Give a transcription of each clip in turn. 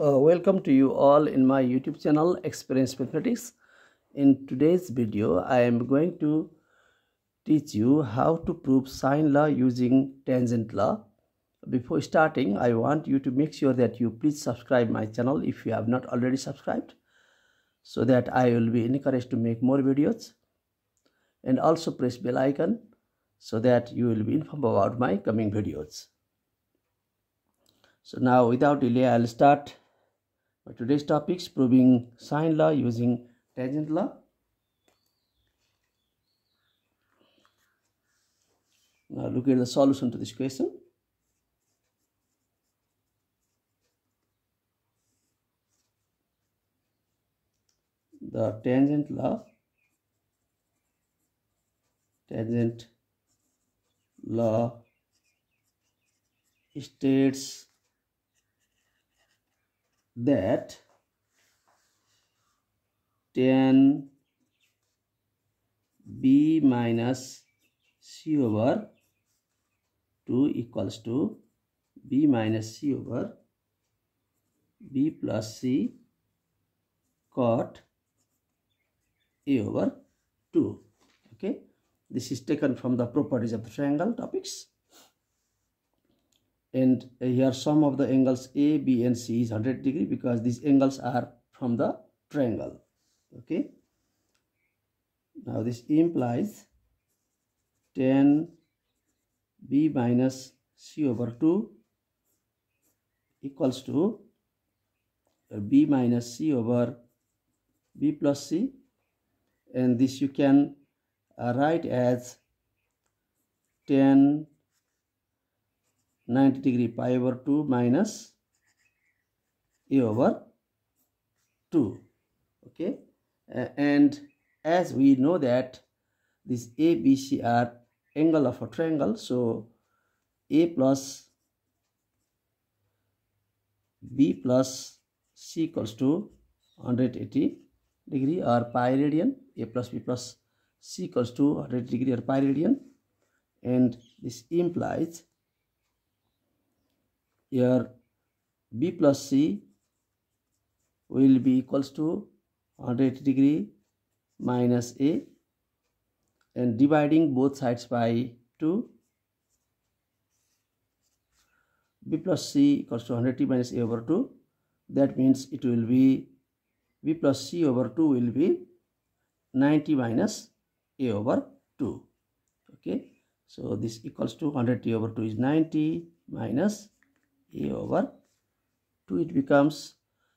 Uh, welcome to you all in my YouTube channel Experience Mathematics. In today's video, I am going to teach you how to prove sine law using tangent law. Before starting, I want you to make sure that you please subscribe my channel if you have not already subscribed so that I will be encouraged to make more videos and also press bell icon so that you will be informed about my coming videos. So now without delay, I'll start for today's topics proving sine law using tangent law. Now look at the solution to this question. The tangent law tangent law states that tan b minus c over 2 equals to b minus c over b plus c cot a over 2 okay this is taken from the properties of the triangle topics and here sum of the angles A, B and C is 100 degree because these angles are from the triangle. Okay. Now this implies 10 B minus C over 2 equals to uh, B minus C over B plus C and this you can uh, write as 10. 90 degree pi over 2 minus a over 2 okay uh, and as we know that this abc are angle of a triangle so a plus b plus c equals to 180 degree or pi radian a plus b plus c equals to 100 degree or pi radian and this implies here b plus c will be equals to 180 degree minus a and dividing both sides by 2 b plus c equals to t minus a over 2 that means it will be b plus c over 2 will be 90 minus a over 2 okay so this equals to t over 2 is 90 minus a over 2 it becomes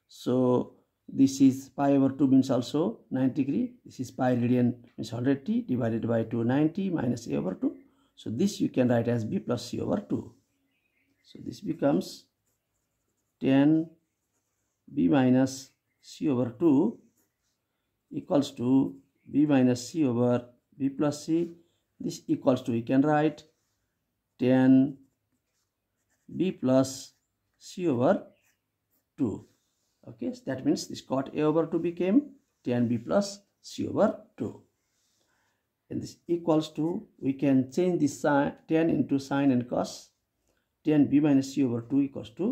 so this is pi over 2 means also ninety degree this is pi radian means 100 t divided by 290 minus a over 2 so this you can write as b plus c over 2 so this becomes 10 b minus c over 2 equals to b minus c over b plus c this equals to we can write 10 b plus c over 2 okay so that means this cot a over 2 became tan b plus c over 2 and this equals to we can change this tan into sine and cos tan b minus c over 2 equals to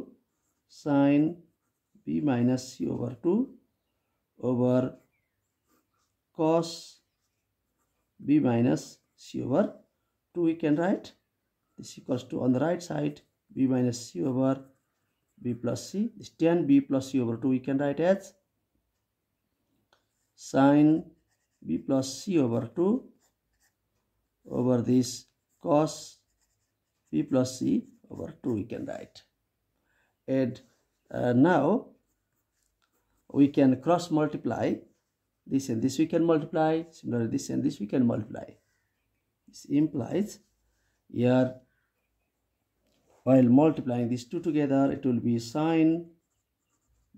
sine b minus c over 2 over cos b minus c over 2 we can write this equals to on the right side b minus c over b plus c this tan b plus c over 2 we can write as sine b plus c over 2 over this cos b plus c over 2 we can write and uh, now we can cross multiply this and this we can multiply similarly this and this we can multiply this implies here while multiplying these two together, it will be sine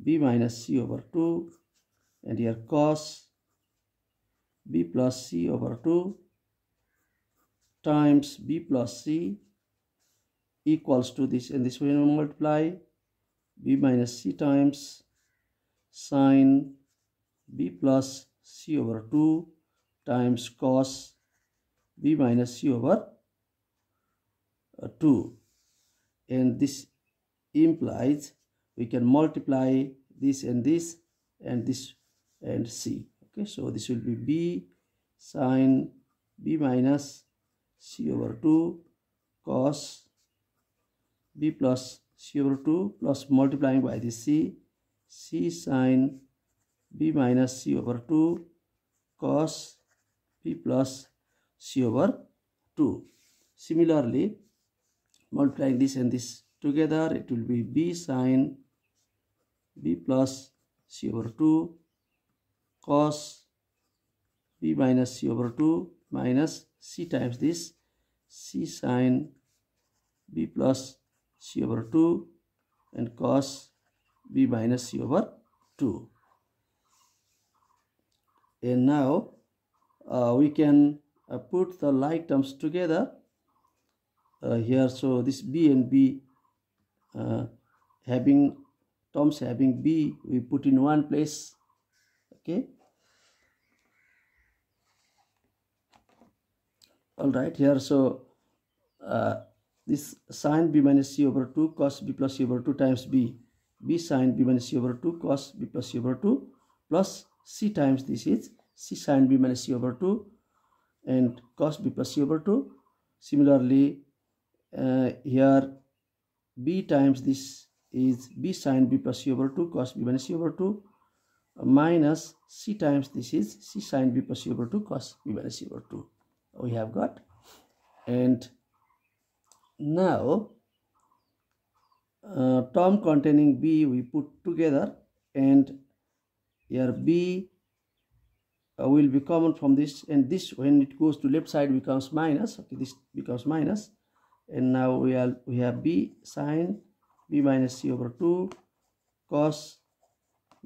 b minus c over 2 and here cos b plus c over 2 times b plus c equals to this and this way we multiply b minus c times sine b plus c over 2 times cos b minus c over uh, 2 and this implies we can multiply this and this and this and c okay so this will be b sine b minus c over 2 cos b plus c over 2 plus multiplying by this c c sine b minus c over 2 cos b plus c over 2 similarly multiplying this and this together it will be b sine b plus c over 2 cos b minus c over 2 minus c times this c sine b plus c over 2 and cos b minus c over 2 and now uh, we can uh, put the like terms together uh, here so this b and b uh, having terms having b we put in one place okay all right here so uh, this sine b minus c over 2 cos b plus c over 2 times b b sine b minus c over 2 cos b plus c over 2 plus c times this is c sine b minus c over 2 and cos b plus c over 2 similarly uh, here b times this is b sine b plus c over 2 cos b minus c over 2 uh, minus c times this is c sine b plus c over 2 cos b minus c over 2 we have got and now uh, term containing b we put together and here b uh, will be common from this and this when it goes to left side becomes minus okay this becomes minus and now we have we have b sine b minus c over 2 cos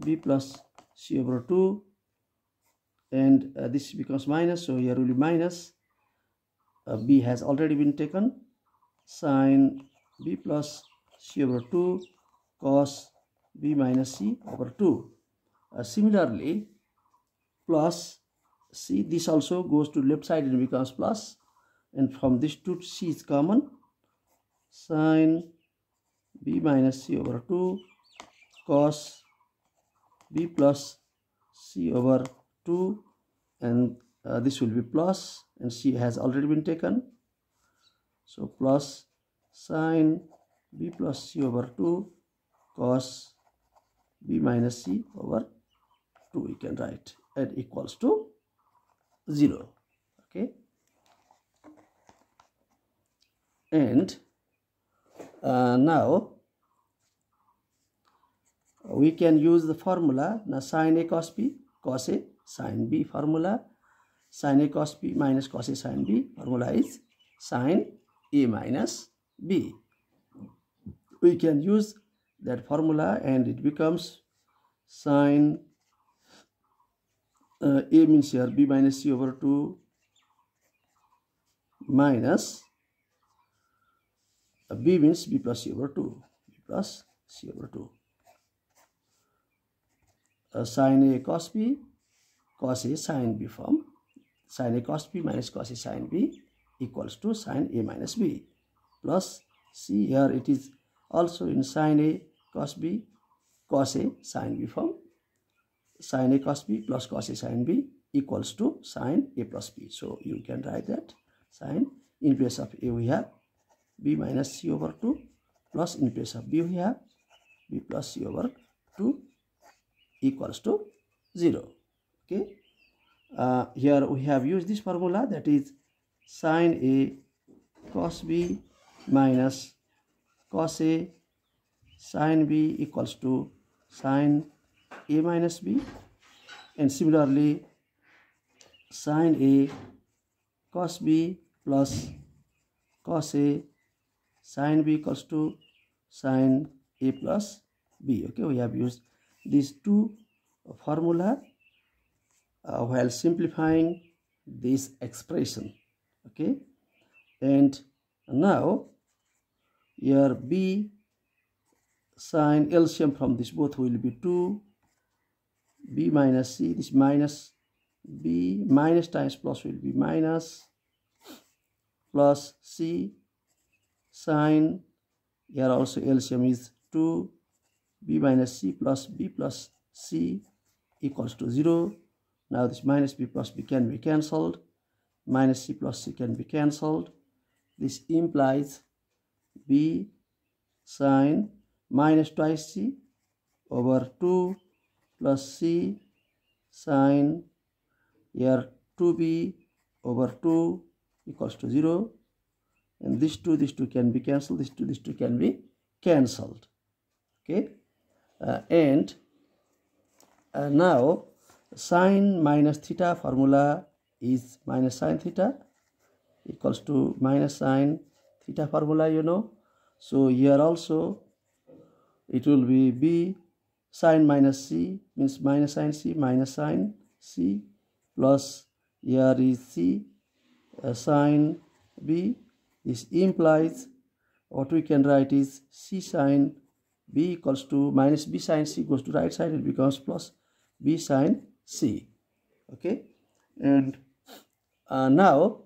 b plus c over 2 and uh, this becomes minus so here will be minus uh, b has already been taken sine b plus c over 2 cos b minus c over 2 uh, similarly plus c this also goes to left side and becomes plus and from this to c is common sine b minus c over 2 cos b plus c over 2 and uh, this will be plus and c has already been taken so plus sine b plus c over 2 cos b minus c over 2 we can write and equals to 0 okay and uh, now we can use the formula now sine a cos b cos a sine b formula sine a cos b minus cos a sine b formula is sine a minus b we can use that formula and it becomes sine uh, a means here b minus c over 2 minus B means B plus C over 2. B plus C over 2. Uh, sine A cos B, cos A sine B form. Sine A cos B minus cos A sine B equals to sine A minus B plus C. Here it is also in sine A cos B, cos A sine B form. Sine A cos B plus cos A sine B equals to sine A plus B. So you can write that sine in place of A we have b minus c over 2 plus in place of b we have b plus c over 2 equals to 0 okay uh, here we have used this formula that is sin a cos b minus cos a sin b equals to sin a minus b and similarly sin a cos b plus cos a sine b equals to sine a plus b okay we have used these two formula uh, while simplifying this expression okay and now your b sine LCM from this both will be 2 b minus c this minus b minus times plus will be minus plus c sine here also LCM is 2 b minus c plus b plus c equals to 0 now this minus b plus b can be cancelled minus c plus c can be cancelled this implies b sine minus twice c over 2 plus c sine here 2b over 2 equals to 0 and these two these two can be cancelled these two these two can be cancelled okay uh, and uh, now sine minus theta formula is minus sine theta equals to minus sine theta formula you know so here also it will be b sine minus c means minus sine c minus sine c plus here is c uh, sine b this implies what we can write is C sine B equals to minus B sine C goes to right side it becomes plus B sine C. Okay. And uh, now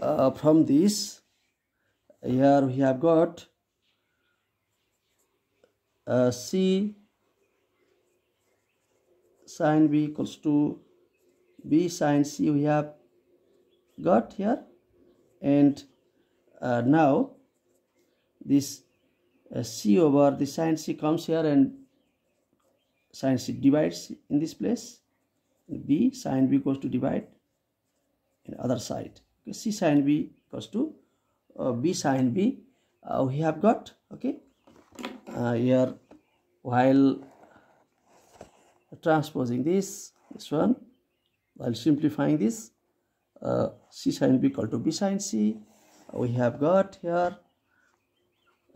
uh, from this here we have got uh, C sine B equals to B sine C we have got here and uh, now this uh, c over the sine c comes here and sine c divides in this place b sine b goes to divide in other side okay, c sine b goes to uh, b sine b uh, we have got okay uh, here while transposing this this one while simplifying this C sine B equal to B sine C. We have got here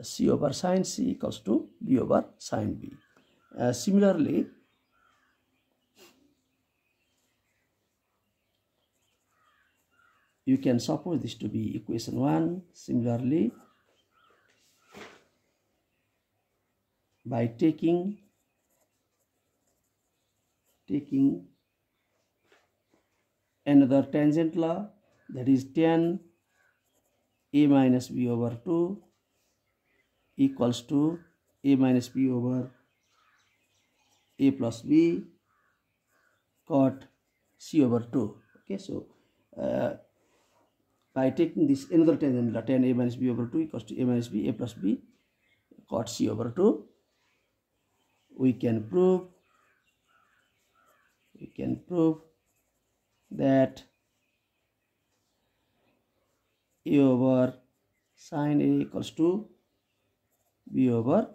C over sine C equals to B over sine B. Uh, similarly, you can suppose this to be equation 1. Similarly, by taking taking another tangent law that is tan a minus b over 2 equals to a minus b over a plus b cot c over 2 okay so uh, by taking this another tangent law tan a minus b over 2 equals to a minus b a plus b cot c over 2 we can prove we can prove that a over sine a equals to b over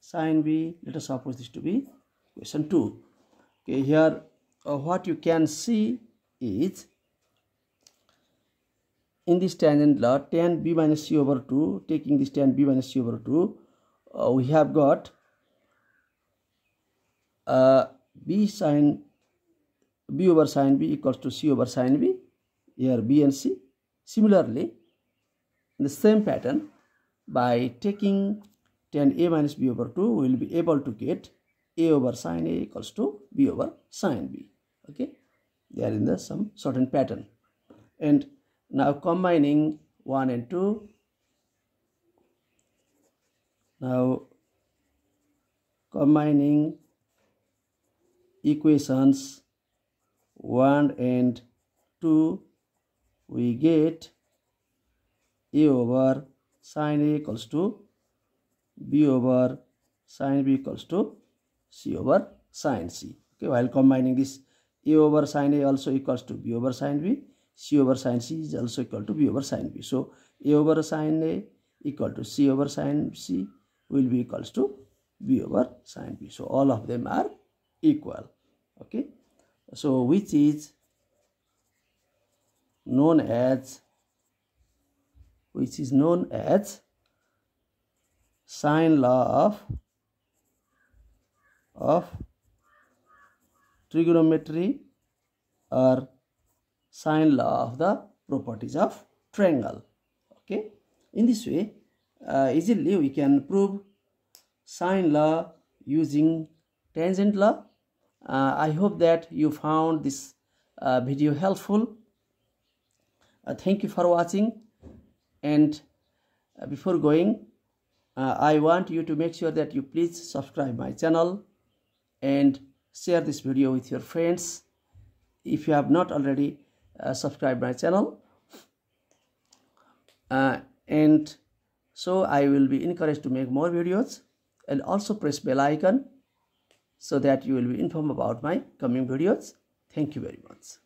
sine b let us suppose this to be question 2 okay here uh, what you can see is in this tangent law tan b minus c over 2 taking this tan b minus c over 2 uh, we have got uh, b sine B over sine B equals to C over sine B. Here B and C. Similarly, in the same pattern, by taking tan A minus B over 2, we will be able to get A over sine A equals to B over sine B. Okay. They are in the some certain pattern. And now combining 1 and 2. Now combining equations 1 and 2 we get a over sine a equals to b over sine b equals to c over sine c okay while combining this a over sine a also equals to b over sine b c over sine c is also equal to b over sine b so a over sine a equal to c over sine c will be equals to b over sine b so all of them are equal okay so which is known as which is known as sine law of of trigonometry or sine law of the properties of triangle okay in this way uh, easily we can prove sine law using tangent law uh, i hope that you found this uh, video helpful uh, thank you for watching and uh, before going uh, i want you to make sure that you please subscribe my channel and share this video with your friends if you have not already uh, subscribed my channel and so i will be encouraged to make more videos and also press bell icon so that you will be informed about my coming videos. Thank you very much.